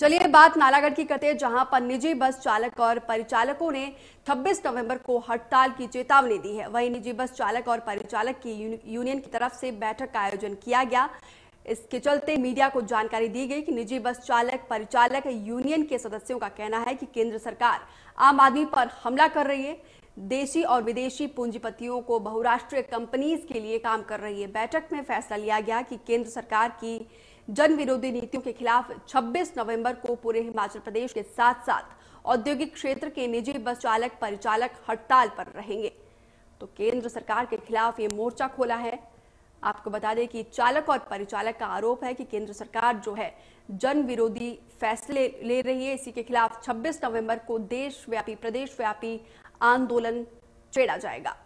चलिए बात नालागढ़ की करते हैं जहां पर निजी बस चालक और परिचालकों ने 26 नवंबर को हड़ताल की चेतावनी दी है वहीं निजी बस चालक और परिचालक की यूनियन की तरफ से बैठक का आयोजन किया गया इसके चलते मीडिया को जानकारी दी गई कि निजी बस चालक परिचालक यूनियन के सदस्यों का कहना है कि केंद्र सरकार आम आदमी पर हमला कर रही है देशी और विदेशी पूंजीपतियों को बहुराष्ट्रीय कंपनीज के लिए काम कर रही है बैठक में फैसला लिया गया कि केंद्र सरकार की जन विरोधी नीतियों के खिलाफ 26 नवंबर को पूरे हिमाचल प्रदेश के साथ साथ औद्योगिक क्षेत्र के निजी बस चालक परिचालक हड़ताल पर रहेंगे तो केंद्र सरकार के खिलाफ ये मोर्चा खोला है आपको बता दें कि चालक और परिचालक का आरोप है कि केंद्र सरकार जो है जन विरोधी फैसले ले रही है इसी के खिलाफ 26 नवंबर को देशव्यापी प्रदेशव्यापी आंदोलन छेड़ा जाएगा